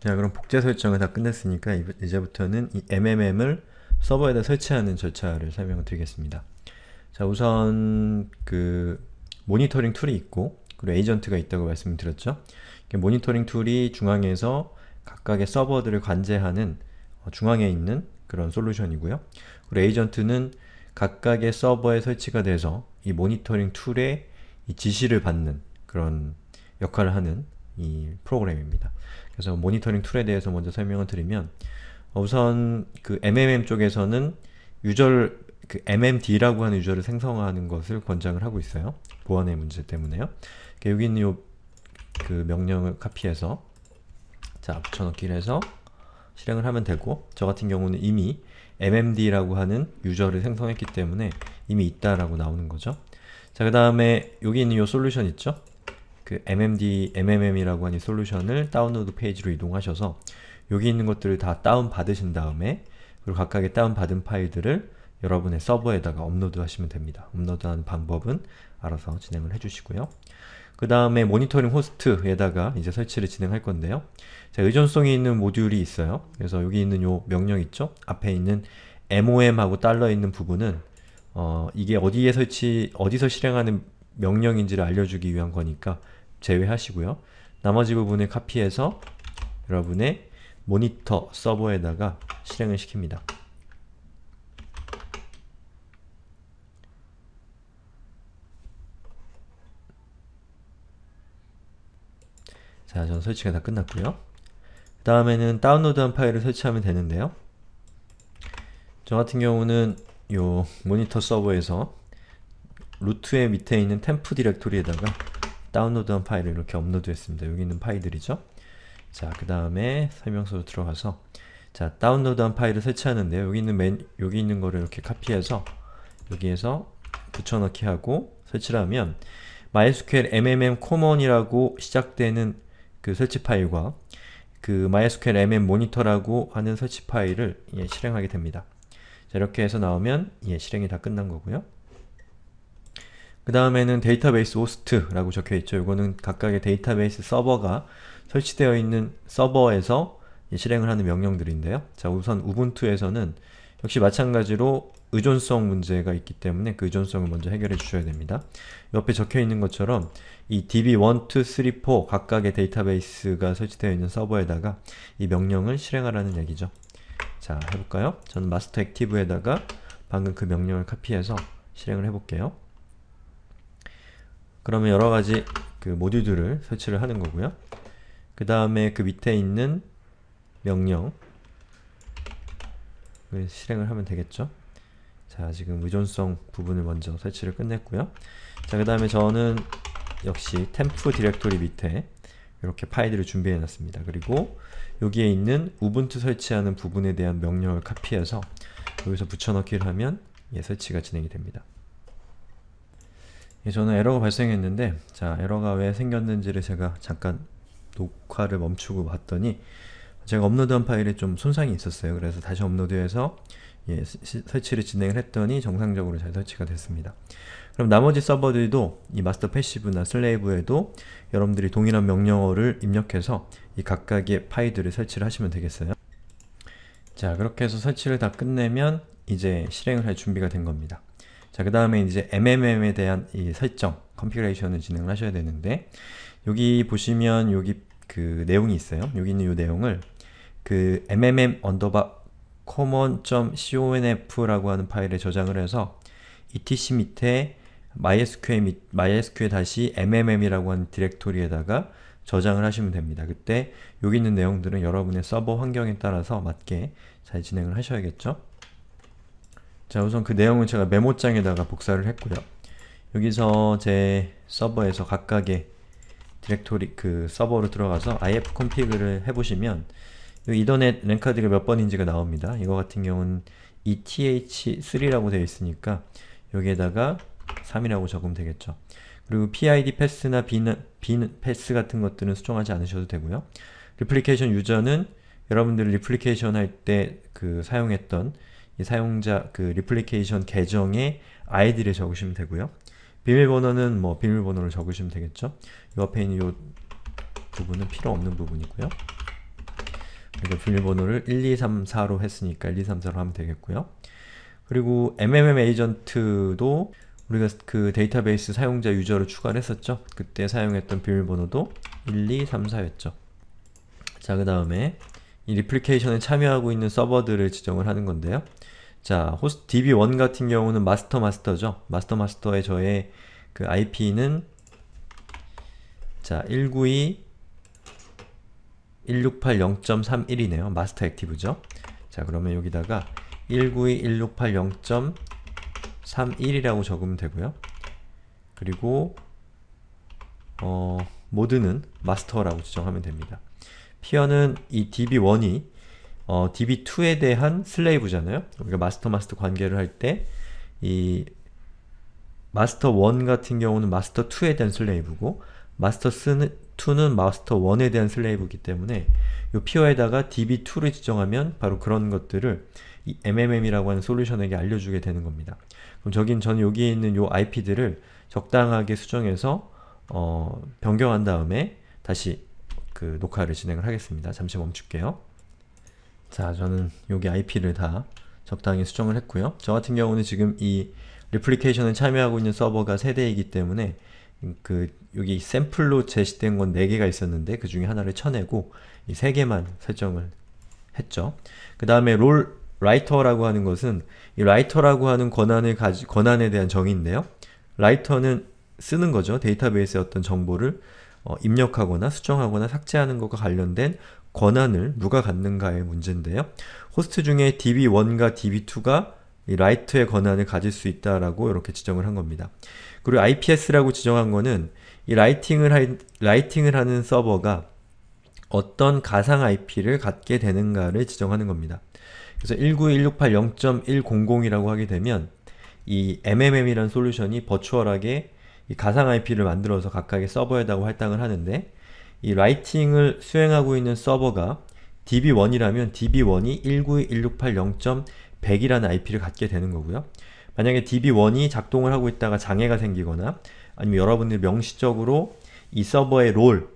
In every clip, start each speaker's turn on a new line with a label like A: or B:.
A: 자 그럼 복제 설정을 다 끝냈으니까 이제부터는 이 MMM을 서버에다 설치하는 절차를 설명을 드리겠습니다. 자 우선 그 모니터링 툴이 있고 그리고 에이전트가 있다고 말씀드렸죠. 모니터링 툴이 중앙에서 각각의 서버들을 관제하는 어, 중앙에 있는 그런 솔루션이고요. 그리고 에이전트는 각각의 서버에 설치가 돼서 이 모니터링 툴의 이 지시를 받는 그런 역할을 하는 이 프로그램입니다. 그래서 모니터링 툴에 대해서 먼저 설명을 드리면 우선 그 MMM 쪽에서는 유저를 그 MMD라고 하는 유저를 생성하는 것을 권장을 하고 있어요. 보안의 문제 때문에요. 그러니까 여기 있는 요그 명령을 카피해서 자 붙여넣기를 해서 실행을 하면 되고 저 같은 경우는 이미 mmd라고 하는 유저를 생성했기 때문에 이미 있다라고 나오는 거죠. 자그 다음에 여기 있는 요 솔루션 있죠? 그 MMD, MMM이라고 하는 솔루션을 다운로드 페이지로 이동하셔서 여기 있는 것들을 다 다운받으신 다음에 그리고 각각의 다운받은 파일들을 여러분의 서버에다가 업로드 하시면 됩니다. 업로드하는 방법은 알아서 진행을 해주시고요. 그 다음에 모니터링 호스트에다가 이제 설치를 진행할 건데요. 자, 의존성이 있는 모듈이 있어요. 그래서 여기 있는 요 명령 있죠? 앞에 있는 MOM하고 달러 있는 부분은 어, 이게 어디에 설치, 어디서 실행하는 명령인지를 알려주기 위한 거니까 제외하시고요. 나머지 부분을 카피해서 여러분의 모니터 서버에다가 실행을 시킵니다. 자, 전 설치가 다 끝났고요. 그 다음에는 다운로드한 파일을 설치하면 되는데요. 저 같은 경우는 요 모니터 서버에서 루트의 밑에 있는 템프 디렉토리에다가 다운로드한 파일을 이렇게 업로드했습니다. 여기 있는 파일들이죠. 자, 그 다음에 설명서로 들어가서 자, 다운로드한 파일을 설치하는데요. 여기 있는 맨, 여기 있는 거를 이렇게 카피해서 여기에서 붙여넣기 하고 설치를 하면 MySQL mmm common이라고 시작되는 그 설치 파일과 그 MySQL mm monitor라고 하는 설치 파일을 예, 실행하게 됩니다. 자, 이렇게 해서 나오면 예, 실행이 다 끝난 거고요. 그 다음에는 데이터베이스 호스트라고 적혀있죠. 이거는 각각의 데이터베이스 서버가 설치되어 있는 서버에서 실행을 하는 명령들인데요. 자 우선 우분투에서는 역시 마찬가지로 의존성 문제가 있기 때문에 그 의존성을 먼저 해결해 주셔야 됩니다. 옆에 적혀있는 것처럼 이 db1, 2, 3, 4 각각의 데이터베이스가 설치되어 있는 서버에다가 이 명령을 실행하라는 얘기죠. 자 해볼까요? 저는 마스터 액티브에다가 방금 그 명령을 카피해서 실행을 해볼게요. 그러면 여러가지 그 모듈들을 설치를 하는 거고요. 그 다음에 그 밑에 있는 명령 을 실행을 하면 되겠죠. 자, 지금 의존성 부분을 먼저 설치를 끝냈고요. 자, 그 다음에 저는 역시 템프 디렉토리 밑에 이렇게 파일들을 준비해 놨습니다. 그리고 여기에 있는 우분투 설치하는 부분에 대한 명령을 카피해서 여기서 붙여넣기를 하면 예, 설치가 진행이 됩니다. 예, 저는 에러가 발생했는데 자 에러가 왜 생겼는지를 제가 잠깐 녹화를 멈추고 봤더니 제가 업로드한 파일에 좀 손상이 있었어요. 그래서 다시 업로드해서 예, 시, 설치를 진행을 했더니 정상적으로 잘 설치가 됐습니다. 그럼 나머지 서버들도 이 마스터 패시브나 슬레이브에도 여러분들이 동일한 명령어를 입력해서 이 각각의 파일들을 설치를 하시면 되겠어요. 자 그렇게 해서 설치를 다 끝내면 이제 실행을 할 준비가 된 겁니다. 자, 그 다음에 이제 MMM에 대한 이 설정, 컴피그레이션을 진행을 하셔야 되는데 여기 보시면 여기 그 내용이 있어요. 여기 있는 이 내용을 그 mmm 언더바 common.conf라고 하는 파일에 저장을 해서 etc 밑에 mysql mysql 다시 mmm이라고 하는 디렉토리에다가 저장을 하시면 됩니다. 그때 여기 있는 내용들은 여러분의 서버 환경에 따라서 맞게 잘 진행을 하셔야겠죠? 자 우선 그 내용은 제가 메모장에다가 복사를 했고요. 여기서 제 서버에서 각각의 디렉토리 그 서버로 들어가서 ifconfig를 해보시면 이더넷 랭카드가 몇 번인지가 나옵니다. 이거 같은 경우는 eth3라고 되어 있으니까 여기에다가 3이라고 적으면 되겠죠. 그리고 PID 패스나 빈, 빈 패스 같은 것들은 수정하지 않으셔도 되고요. 리플리케이션 유저는 여러분들 이 리플리케이션 할 때 그 사용했던 이 사용자 그 리플리케이션 계정에 아이디를 적으시면 되고요. 비밀번호는 뭐 비밀번호를 적으시면 되겠죠. 이 앞에 있는 이 부분은 필요 없는 부분이고요. 그리고 비밀번호를 1234로 했으니까 1234로 하면 되겠고요. 그리고 MMM 에이전트도 우리가 그 데이터베이스 사용자 유저를 추가를 했었죠. 그때 사용했던 비밀번호도 1234였죠. 자, 그 다음에 이 리플리케이션에 참여하고 있는 서버들을 지정을 하는 건데요. 자, 호스트 db1 같은 경우는 마스터 마스터죠. 마스터 마스터의 저의 그 IP는 자, 192 168.0.31이네요. 마스터 액티브죠. 자, 그러면 여기다가 192.168.0.31이라고 적으면 되고요. 그리고 어, 모드는 마스터라고 지정하면 됩니다. 피어는 이 db1이 어, db2에 대한 슬레이브잖아요. 우리가 마스터 마스터 관계를 할때이 마스터 1 같은 경우는 마스터 2에 대한 슬레이브고 마스터 2는 마스터 1에 대한 슬레이브이기 때문에 이 PO에다가 db2를 지정하면 바로 그런 것들을 이 MMM이라고 하는 솔루션에게 알려주게 되는 겁니다. 그럼 저긴 저는 여기 에 있는 요 IP들을 적당하게 수정해서 어, 변경한 다음에 다시 그 녹화를 진행을 하겠습니다. 잠시 멈출게요. 자 저는 여기 IP를 다 적당히 수정을 했고요. 저 같은 경우는 지금 이 리플리케이션을 참여하고 있는 서버가 3대이기 때문에 그 여기 샘플로 제시된 건 4개가 있었는데 그 중에 하나를 쳐내고 이 3개만 설정을 했죠. 그 다음에 롤 라이터라고 하는 것은 이 라이터라고 하는 권한을 가지 권한에 대한 정의인데요. 라이터는 쓰는 거죠. 데이터베이스에 어떤 정보를 어, 입력하거나 수정하거나 삭제하는 것과 관련된 권한을 누가 갖는가의 문제인데요. 호스트 중에 DB1과 DB2가 라이트의 권한을 가질 수 있다라고 이렇게 지정을 한 겁니다. 그리고 IPS라고 지정한 거는 이 라이팅을, 하, 라이팅을 하는 서버가 어떤 가상 IP를 갖게 되는가를 지정하는 겁니다. 그래서 19168.0.100이라고 하게 되면 이 m m m 이라 솔루션이 버추얼하게 가상 IP를 만들어서 각각의 서버에다가 할당을 하는데 이 라이팅을 수행하고 있는 서버가 db1이라면 db1이 19168.100이라는 0 IP를 갖게 되는 거고요. 만약에 db1이 작동을 하고 있다가 장애가 생기거나 아니면 여러분들 명시적으로 이 서버의 롤,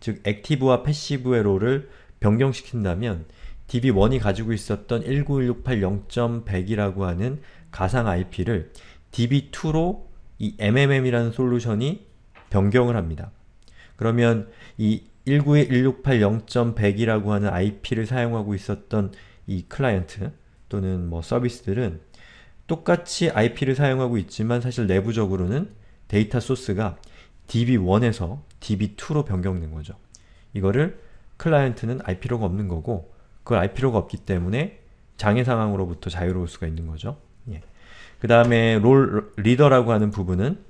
A: 즉 액티브와 패시브의 롤을 변경시킨다면 db1이 가지고 있었던 19168.100이라고 0 하는 가상 IP를 db2로 이 MMM이라는 솔루션이 변경을 합니다. 그러면 이1 9 1 6 8 0 1 0 0이라고 하는 IP를 사용하고 있었던 이 클라이언트 또는 뭐 서비스들은 똑같이 IP를 사용하고 있지만 사실 내부적으로는 데이터 소스가 db1에서 db2로 변경된 거죠. 이거를 클라이언트는 IP로가 없는 거고 그 IP로가 없기 때문에 장애 상황으로부터 자유로울 수가 있는 거죠. 예. 그 다음에 롤 리더라고 하는 부분은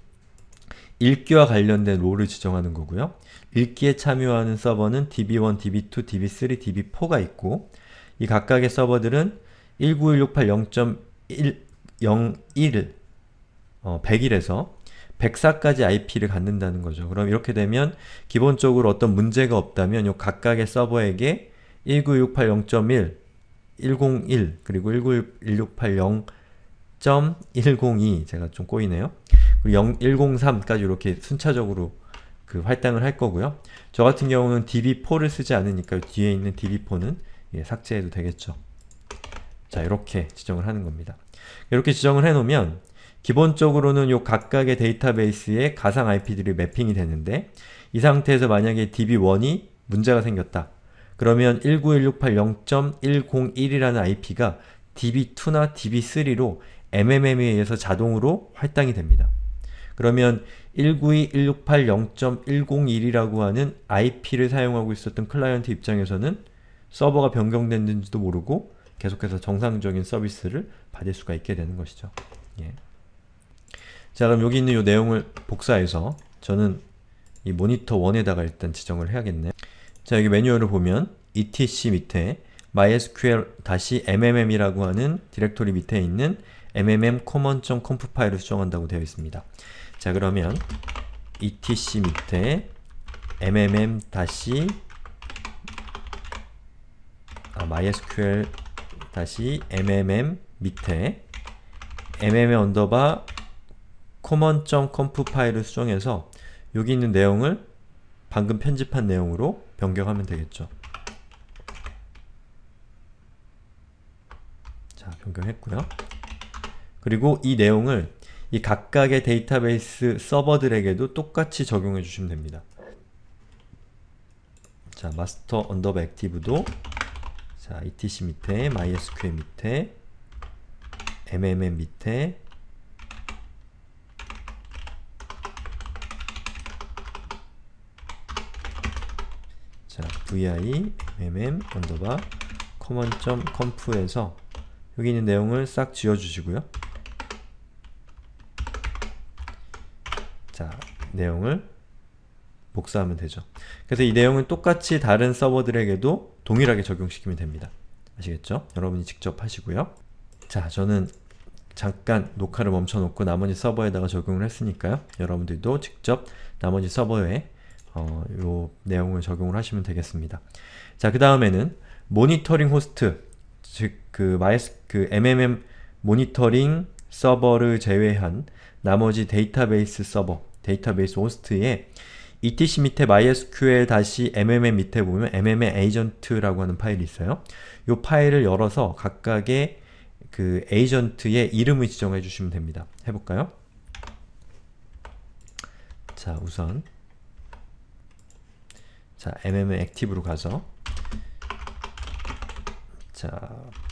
A: 읽기와 관련된 롤을 지정하는 거고요. 읽기에 참여하는 서버는 db1, db2, db3, db4가 있고 이 각각의 서버들은 19168.0.01 어, 100일에서 104까지 IP를 갖는다는 거죠. 그럼 이렇게 되면 기본적으로 어떤 문제가 없다면 요 각각의 서버에게 19680.1, 101, 그리고 19168.0.102 제가 좀 꼬이네요. 0103까지 이렇게 순차적으로 그 할당을 할 거고요. 저 같은 경우는 db4를 쓰지 않으니까 뒤에 있는 db4는 예, 삭제해도 되겠죠. 자 이렇게 지정을 하는 겁니다. 이렇게 지정을 해놓으면 기본적으로는 요 각각의 데이터베이스에 가상 IP들이 매핑이 되는데 이 상태에서 만약에 db1이 문제가 생겼다. 그러면 1 9 1 6 8 0 1이라는 IP가 db2나 db3로 MMM에 의해서 자동으로 할당이 됩니다. 그러면 192.168.0.101이라고 하는 IP를 사용하고 있었던 클라이언트 입장에서는 서버가 변경됐는지도 모르고 계속해서 정상적인 서비스를 받을 수가 있게 되는 것이죠. 예. 자 그럼 여기 있는 이 내용을 복사해서 저는 이 모니터 1에다가 일단 지정을 해야겠네요. 자 여기 매뉴얼을 보면 etc 밑에 mysql-mmm이라고 하는 디렉토리 밑에 있는 mm common.conf 파일을 수정한다고 되어 있습니다. 자 그러면 etc 밑에 mmm- 다시 아, mysql 다시 mmm 밑에 mm m 언더바 common.conf 파일을 수정해서 여기 있는 내용을 방금 편집한 내용으로 변경하면 되겠죠. 자, 변경했고요. 그리고 이 내용을 이 각각의 데이터베이스 서버들에게도 똑같이 적용해 주시면 됩니다. 자, 마스터 언더바 액티브도 자, etc 밑에, mysql 밑에, mmm 밑에 자, vi mm 언더바 c o c o n f 에서 여기 있는 내용을 싹 지워주시고요. 내용을 복사하면 되죠. 그래서 이 내용은 똑같이 다른 서버들에게도 동일하게 적용시키면 됩니다. 아시겠죠? 여러분이 직접 하시고요. 자, 저는 잠깐 녹화를 멈춰놓고 나머지 서버에다가 적용을 했으니까요. 여러분들도 직접 나머지 서버에 어, 요 내용을 적용을 하시면 되겠습니다. 자, 그 다음에는 모니터링 호스트, 즉 그 마이스 그 MMM 모니터링 서버를 제외한 나머지 데이터베이스 서버 데이터베이스 호스트에 etc 밑에 mysql 다시 mm 밑에 보면 mm의 agent라고 하는 파일이 있어요. 이 파일을 열어서 각각의 그 에이전트의 이름을 지정해 주시면 됩니다. 해볼까요? 자 우선 자 m m active로 가서 자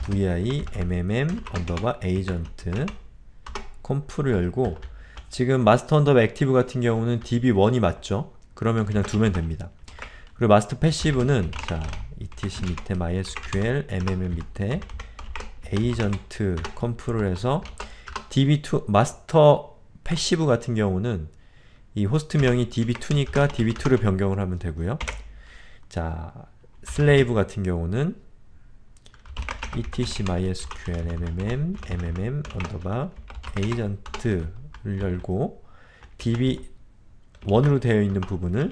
A: vi mmm 언더바 agent 컴프를 열고 지금 마스터 언더바 액티브 같은 경우는 db1이 맞죠? 그러면 그냥 두면 됩니다. 그리고 마스터 패시브는 자, etc 밑에 mysql, mm 밑에 에이전트 컴프를 해서 db2 마스터 패시브 같은 경우는 이 호스트명이 db2니까 db2를 변경을 하면 되고요. 자, 슬레이브 같은 경우는 etc mysql mm mm 언더바 에이전트 를 열고 db 1으로 되어 있는 부분을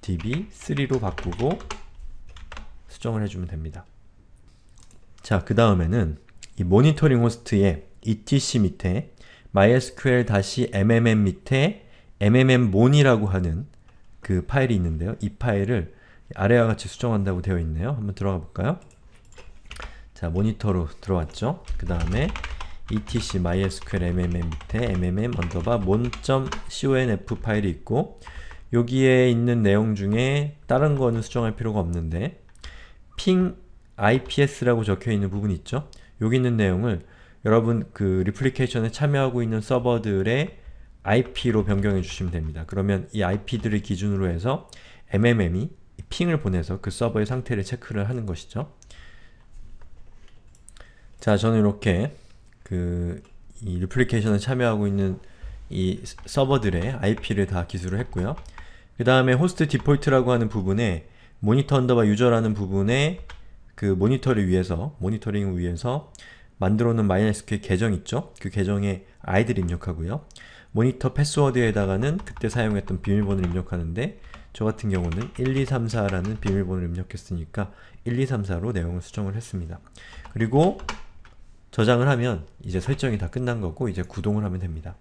A: db 3로 바꾸고 수정을 해주면 됩니다. 자, 그 다음에는 이 모니터링 호스트의 etc 밑에 mysql-mmm 밑에 mmmon이라고 하는 그 파일이 있는데요. 이 파일을 아래와 같이 수정한다고 되어 있네요. 한번 들어가 볼까요? 자, 모니터로 들어왔죠? 그 다음에 etc mysql mmm 밑에 mmm 언더바 mon.conf 파일이 있고 여기에 있는 내용 중에 다른 거는 수정할 필요가 없는데 ping ips라고 적혀있는 부분 있죠? 여기 있는 내용을 여러분 그 리플리케이션에 참여하고 있는 서버들의 IP로 변경해 주시면 됩니다. 그러면 이 IP들을 기준으로 해서 MMM이 핑을 보내서 그 서버의 상태를 체크를 하는 것이죠. 자, 저는 이렇게 그이 리플리케이션에 참여하고 있는 이 서버들의 IP를 다 기술을 했고요. 그 다음에 호스트 디폴트라고 하는 부분에 모니터 언더바 유저라는 부분에 그 모니터를 위해서 모니터링을 위해서 만들어 놓은 MySQL 계정 있죠? 그 계정에 아이들 입력하고요. 모니터 패스워드에다가는 그때 사용했던 비밀번호를 입력하는데 저 같은 경우는 1234라는 비밀번호를 입력했으니까 1234로 내용을 수정을 했습니다. 그리고 저장을 하면 이제 설정이 다 끝난 거고 이제 구동을 하면 됩니다.